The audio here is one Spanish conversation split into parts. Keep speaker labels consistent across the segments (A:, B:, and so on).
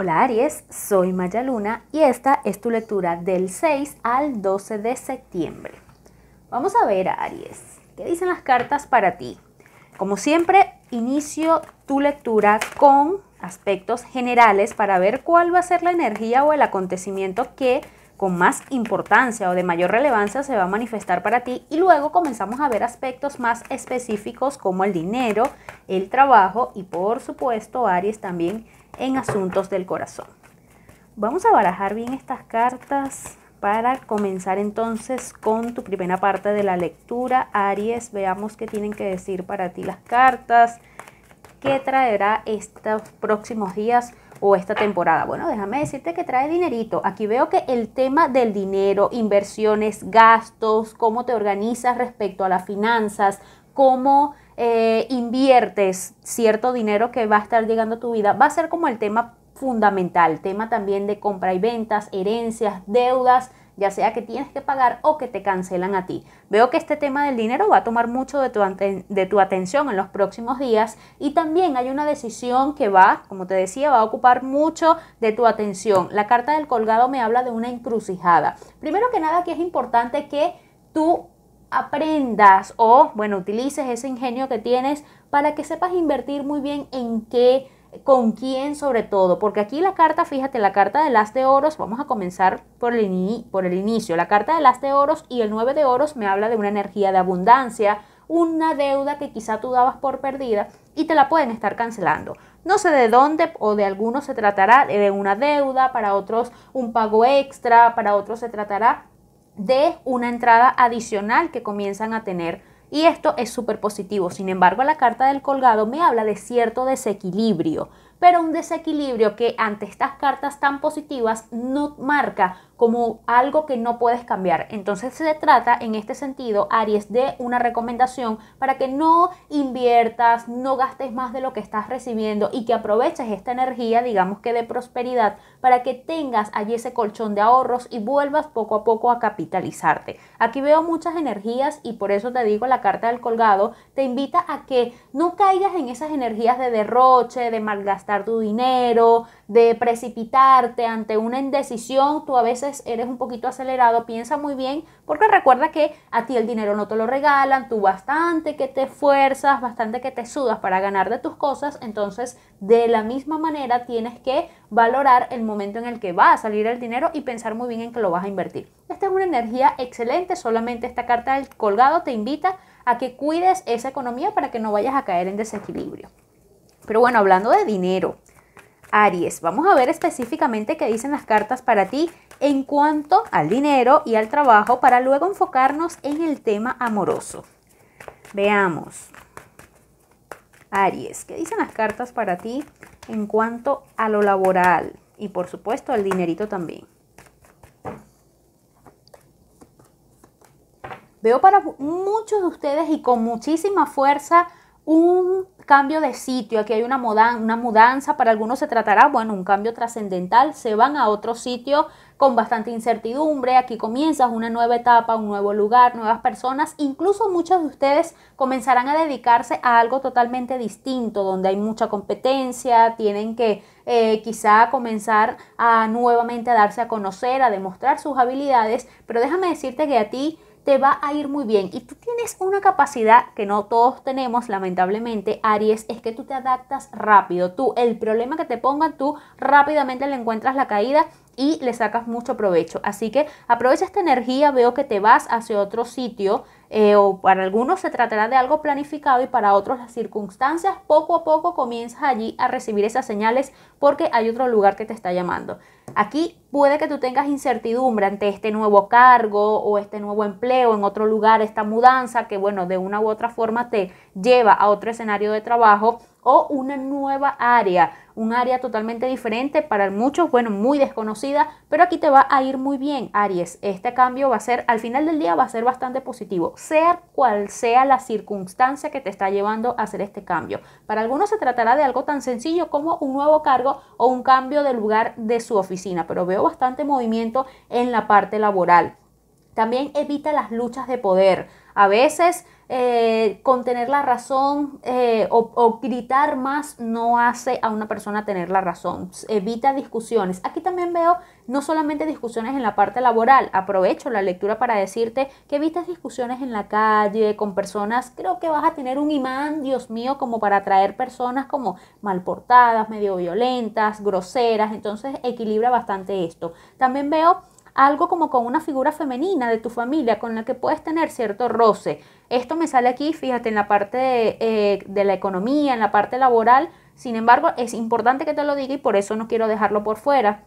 A: Hola Aries, soy Maya Luna y esta es tu lectura del 6 al 12 de septiembre. Vamos a ver Aries, ¿qué dicen las cartas para ti? Como siempre, inicio tu lectura con aspectos generales para ver cuál va a ser la energía o el acontecimiento que con más importancia o de mayor relevancia se va a manifestar para ti y luego comenzamos a ver aspectos más específicos como el dinero, el trabajo y por supuesto Aries también en asuntos del corazón. Vamos a barajar bien estas cartas para comenzar entonces con tu primera parte de la lectura. Aries, veamos qué tienen que decir para ti las cartas. ¿Qué traerá estos próximos días o esta temporada? Bueno, déjame decirte que trae dinerito. Aquí veo que el tema del dinero, inversiones, gastos, cómo te organizas respecto a las finanzas, cómo eh, inviertes cierto dinero que va a estar llegando a tu vida, va a ser como el tema fundamental, tema también de compra y ventas, herencias, deudas, ya sea que tienes que pagar o que te cancelan a ti. Veo que este tema del dinero va a tomar mucho de tu, de tu, atención en los próximos días y también hay una decisión que va, como te decía, va a ocupar mucho de tu atención. La carta del colgado me habla de una encrucijada. Primero que nada, que es importante que tú aprendas o, bueno, utilices ese ingenio que tienes para que sepas invertir muy bien en qué, con quién sobre todo. Porque aquí la carta, fíjate, la carta de las de oros, vamos a comenzar por el, por el inicio. La carta de las de oros y el 9 de oros me habla de una energía de abundancia, una deuda que quizá tú dabas por perdida y te la pueden estar cancelando. No sé de dónde o de algunos se tratará de una deuda, para otros un pago extra, para otros se tratará de una entrada adicional que comienzan a tener. Y esto es súper positivo. Sin embargo, la carta del colgado me habla de cierto desequilibrio, pero un desequilibrio que ante estas cartas tan positivas no marca como algo que no puedes cambiar. Entonces se trata en este sentido, Aries, de una recomendación para que no inviertas, no gastes más de lo que estás recibiendo y que aproveches esta energía, digamos que de prosperidad, para que tengas allí ese colchón de ahorros y vuelvas poco a poco a capitalizarte. Aquí veo muchas energías y por eso te digo, la carta del colgado te invita a que no caigas en esas energías de derroche, de malgastar tu dinero, de precipitarte ante una indecisión, tú a veces eres un poquito acelerado, piensa muy bien, porque recuerda que a ti el dinero no te lo regalan, tú bastante que te esfuerzas, bastante que te sudas para ganar de tus cosas, entonces de la misma manera tienes que valorar el momento en el que va a salir el dinero y pensar muy bien en que lo vas a invertir. Esta es una energía excelente, solamente esta carta del colgado te invita a que cuides esa economía para que no vayas a caer en desequilibrio. Pero bueno, hablando de dinero, Aries, vamos a ver específicamente qué dicen las cartas para ti en cuanto al dinero y al trabajo para luego enfocarnos en el tema amoroso. Veamos. Aries, ¿qué dicen las cartas para ti en cuanto a lo laboral? Y por supuesto al dinerito también. Veo para muchos de ustedes y con muchísima fuerza un cambio de sitio, aquí hay una, mudanza, una mudanza, para algunos se tratará, bueno, un cambio trascendental, se van a otro sitio con bastante incertidumbre, aquí comienzas una nueva etapa, un nuevo lugar, nuevas personas, incluso muchos de ustedes comenzarán a dedicarse a algo totalmente distinto, donde hay mucha competencia, tienen que eh, quizá comenzar a nuevamente a darse a conocer, a demostrar sus habilidades, pero déjame decirte que a ti te va a ir muy bien. Y tú tienes una capacidad que no todos tenemos, lamentablemente, Aries, es que tú te adaptas rápido. Tú, el problema que te pongan, tú rápidamente le encuentras la caída y le sacas mucho provecho. Así que aprovecha esta energía, veo que te vas hacia otro sitio eh, o para algunos se tratará de algo planificado y para otros las circunstancias poco a poco comienzas allí a recibir esas señales porque hay otro lugar que te está llamando. Aquí puede que tú tengas incertidumbre ante este nuevo cargo o este nuevo empleo en otro lugar, esta mudanza que, bueno, de una u otra forma te lleva a otro escenario de trabajo o una nueva área, un área totalmente diferente para muchos, bueno, muy desconocida, pero aquí te va a ir muy bien, Aries. Este cambio va a ser, al final del día, va a ser bastante positivo, sea cual sea la circunstancia que te está llevando a hacer este cambio. Para algunos se tratará de algo tan sencillo como un nuevo cargo o un cambio de lugar de su oficina, pero veo bastante movimiento en la parte laboral. También evita las luchas de poder. A veces eh, contener la razón eh, o, o, gritar más no hace a una persona tener la razón. Evita discusiones. Aquí también veo no solamente discusiones en la parte laboral. Aprovecho la lectura para decirte que evitas discusiones en la calle con personas. Creo que vas a tener un imán, Dios mío, como para atraer personas como mal portadas medio violentas, groseras. Entonces equilibra bastante esto. También veo algo como con una figura femenina de tu familia con la que puedes tener cierto roce. Esto me sale aquí, fíjate, en la parte eh, de, la economía, en la parte laboral. Sin embargo, es importante que te lo diga y por eso no quiero dejarlo por fuera.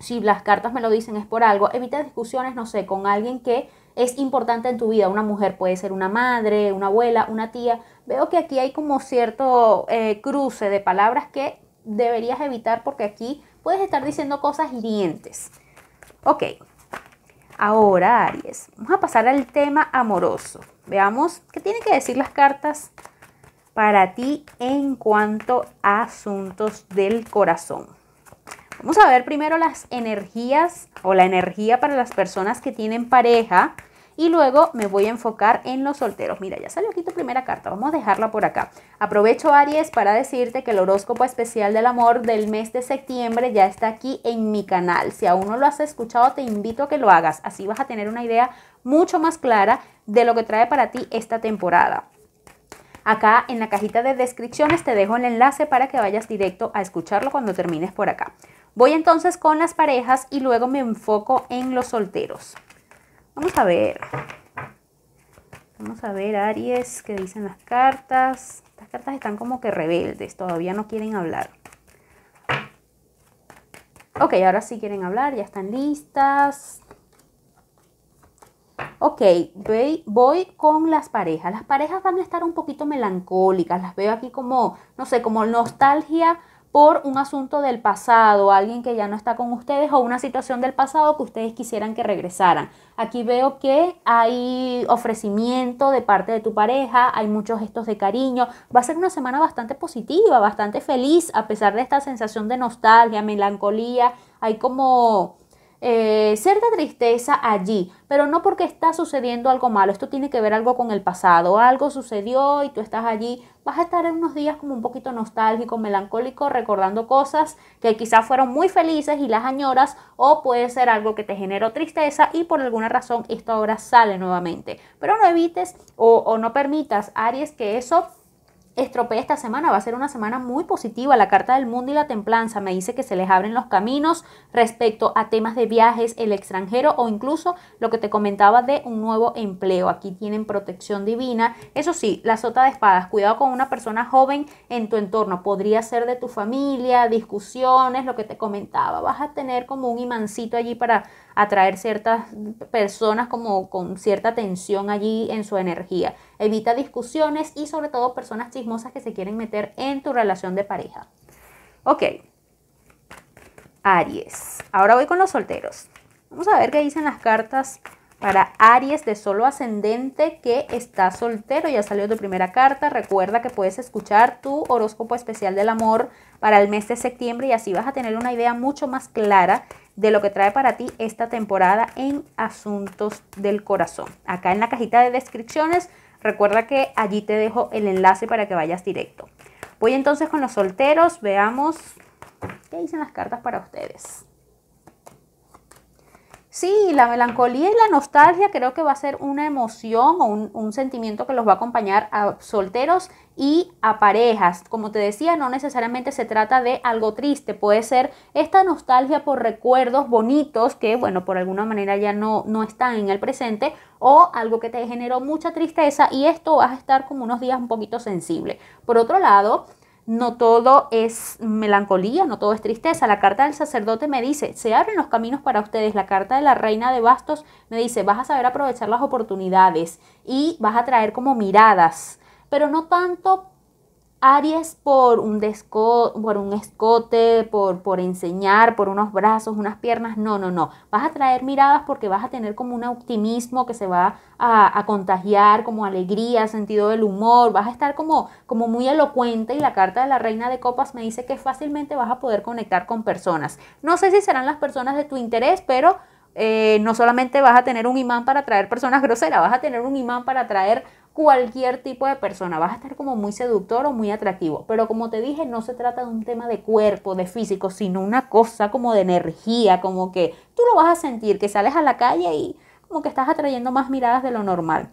A: Si las cartas me lo dicen es por algo. Evita discusiones, no sé, con alguien que es importante en tu vida. Una mujer puede ser una madre, una abuela, una tía. Veo que aquí hay como cierto eh, cruce de palabras que deberías evitar porque aquí puedes estar diciendo cosas hirientes. Ok, Ahora, Aries, vamos a pasar al tema amoroso. Veamos qué tienen que decir las cartas para ti en cuanto a asuntos del corazón. Vamos a ver primero las energías o la energía para las personas que tienen pareja y luego me voy a enfocar en los solteros. Mira, ya salió aquí tu primera carta, vamos a dejarla por acá. Aprovecho Aries para decirte que el horóscopo especial del amor del mes de septiembre ya está aquí en mi canal. Si aún no lo has escuchado, te invito a que lo hagas. Así vas a tener una idea mucho más clara de lo que trae para ti esta temporada. Acá en la cajita de descripciones te dejo el enlace para que vayas directo a escucharlo cuando termines por acá. Voy entonces con las parejas y luego me enfoco en los solteros. Vamos a ver. Vamos a ver, Aries, qué dicen las cartas. Estas cartas están como que rebeldes, todavía no quieren hablar. Ok, ahora sí quieren hablar, ya están listas. Ok, voy con las parejas. Las parejas van a estar un poquito melancólicas, las veo aquí como, no sé, como nostalgia por un asunto del pasado, alguien que ya no está con ustedes o una situación del pasado que ustedes quisieran que regresaran. Aquí veo que hay ofrecimiento de parte de tu pareja, hay muchos gestos de cariño. Va a ser una semana bastante positiva, bastante feliz, a pesar de esta sensación de nostalgia, melancolía. Hay como eh, cierta tristeza allí, pero no porque está sucediendo algo malo, esto tiene que ver algo con el pasado, algo sucedió y tú estás allí, vas a estar en unos días como un poquito nostálgico, melancólico, recordando cosas que quizás fueron muy felices y las añoras, o puede ser algo que te generó tristeza y por alguna razón esto ahora sale nuevamente. Pero no evites o no permitas, Aries, que eso Estropeé esta semana. Va a ser una semana muy positiva. La carta del mundo y la templanza me dice que se les abren los caminos respecto a temas de viajes, el extranjero o incluso lo que te comentaba de un nuevo empleo. Aquí tienen protección divina. Eso sí, la sota de espadas. Cuidado con una persona joven en tu entorno. Podría ser de tu familia, discusiones, lo que te comentaba. Vas a tener como un imancito allí para atraer ciertas personas como con cierta tensión allí en su energía evita discusiones y sobre todo personas chismosas que se quieren meter en tu relación de pareja. Ok, Aries. Ahora voy con los solteros. Vamos a ver qué dicen las cartas para Aries de solo ascendente que está soltero. Ya salió tu primera carta. Recuerda que puedes escuchar tu horóscopo especial del amor para el mes de septiembre y así vas a tener una idea mucho más clara de lo que trae para ti esta temporada en asuntos del corazón. Acá en la cajita de descripciones Recuerda que allí te dejo el enlace para que vayas directo. Voy entonces con los solteros, veamos qué dicen las cartas para ustedes. Sí, la melancolía y la nostalgia creo que va a ser una emoción o un, sentimiento que los va a acompañar a solteros y a parejas. Como te decía, no necesariamente se trata de algo triste, puede ser esta nostalgia por recuerdos bonitos que, bueno, por alguna manera ya no, no están en el presente o algo que te generó mucha tristeza y esto vas a estar como unos días un poquito sensible. Por otro lado, no todo es melancolía, no todo es tristeza. La carta del sacerdote me dice, se abren los caminos para ustedes. La carta de la reina de bastos me dice, vas a saber aprovechar las oportunidades y vas a traer como miradas, pero no tanto Aries por un, desco, por un escote, por, por enseñar, por unos brazos, unas piernas. No, no, no. Vas a traer miradas porque vas a tener como un optimismo que se va a, contagiar, como alegría, sentido del humor. Vas a estar como, como muy elocuente y la carta de la reina de copas me dice que fácilmente vas a poder conectar con personas. No sé si serán las personas de tu interés, pero eh, no solamente vas a tener un imán para traer personas groseras, vas a tener un imán para traer cualquier tipo de persona. Vas a estar como muy seductor o muy atractivo. Pero como te dije, no se trata de un tema de cuerpo, de físico, sino una cosa como de energía, como que tú lo vas a sentir, que sales a la calle y como que estás atrayendo más miradas de lo normal.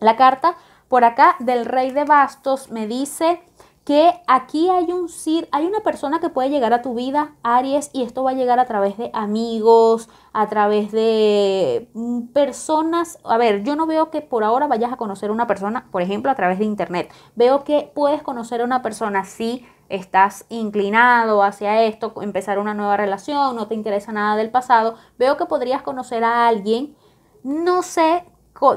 A: La carta por acá del rey de bastos me dice que aquí hay un hay una persona que puede llegar a tu vida, Aries, y esto va a llegar a través de amigos, a través de mm, personas. A ver, yo no veo que por ahora vayas a conocer a una persona, por ejemplo, a través de internet. Veo que puedes conocer a una persona si estás inclinado hacia esto, empezar una nueva relación, no te interesa nada del pasado. Veo que podrías conocer a alguien. No sé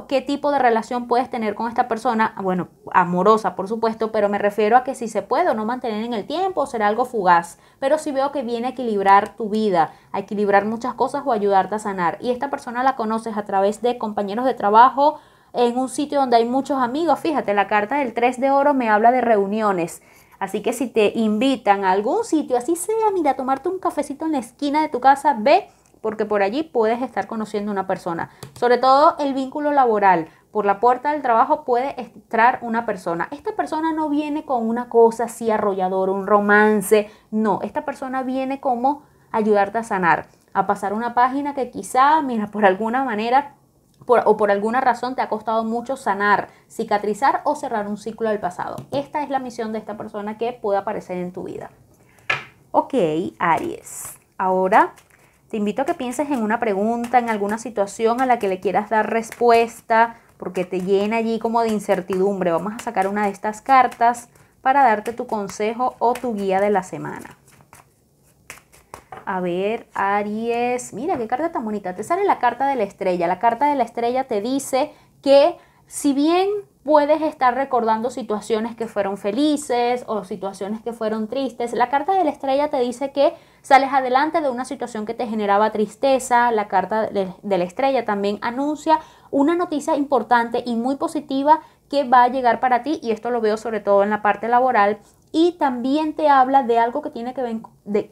A: qué tipo de relación puedes tener con esta persona, bueno, amorosa por supuesto, pero me refiero a que si se puede o no mantener en el tiempo, será algo fugaz, pero si sí veo que viene a equilibrar tu vida, a equilibrar muchas cosas o ayudarte a sanar. Y esta persona la conoces a través de compañeros de trabajo, en un sitio donde hay muchos amigos, fíjate, la carta del 3 de oro me habla de reuniones. Así que si te invitan a algún sitio, así sea, mira, tomarte un cafecito en la esquina de tu casa, ve porque por allí puedes estar conociendo una persona. Sobre todo el vínculo laboral. Por la puerta del trabajo puede entrar una persona. Esta persona no viene con una cosa así arrolladora, un romance. No, esta persona viene como ayudarte a sanar, a pasar una página que quizá, mira, por alguna manera o por alguna razón te ha costado mucho sanar, cicatrizar o cerrar un ciclo del pasado. Esta es la misión de esta persona que puede aparecer en tu vida. Ok, Aries. Ahora te invito a que pienses en una pregunta, en alguna situación a la que le quieras dar respuesta, porque te llena allí como de incertidumbre. Vamos a sacar una de estas cartas para darte tu consejo o tu guía de la semana. A ver, Aries, mira qué carta tan bonita. Te sale la carta de la estrella. La carta de la estrella te dice que si bien puedes estar recordando situaciones que fueron felices o situaciones que fueron tristes. La carta de la estrella te dice que sales adelante de una situación que te generaba tristeza. La carta de, la estrella también anuncia una noticia importante y muy positiva que va a llegar para ti y esto lo veo sobre todo en la parte laboral y también te habla de algo que tiene que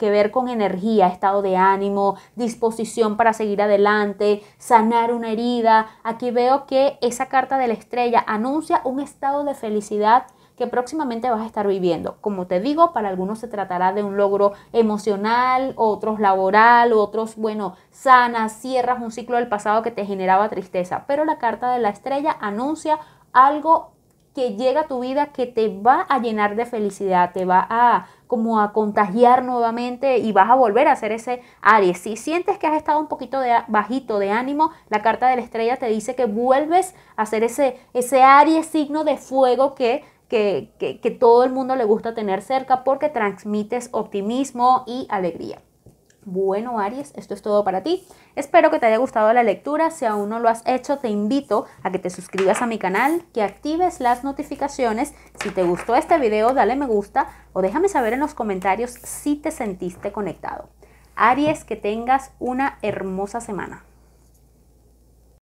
A: ver, con energía, estado de ánimo, disposición para seguir adelante, sanar una herida. Aquí veo que esa carta de la estrella anuncia un estado de felicidad que próximamente vas a estar viviendo. Como te digo, para algunos se tratará de un logro emocional, otros laboral, otros, bueno, sanas, cierras un ciclo del pasado que te generaba tristeza. Pero la carta de la estrella anuncia algo que llega a tu vida que te va a llenar de felicidad, te va a como a contagiar nuevamente y vas a volver a hacer ese Aries. Si sientes que has estado un poquito de, bajito de ánimo, la carta de la estrella te dice que vuelves a hacer ese, ese Aries signo de fuego que que, que, que, todo el mundo le gusta tener cerca porque transmites optimismo y alegría. Bueno, Aries, esto es todo para ti. Espero que te haya gustado la lectura. Si aún no lo has hecho, te invito a que te suscribas a mi canal, que actives las notificaciones. Si te gustó este video, dale me gusta o déjame saber en los comentarios si te sentiste conectado. Aries, que tengas una hermosa semana.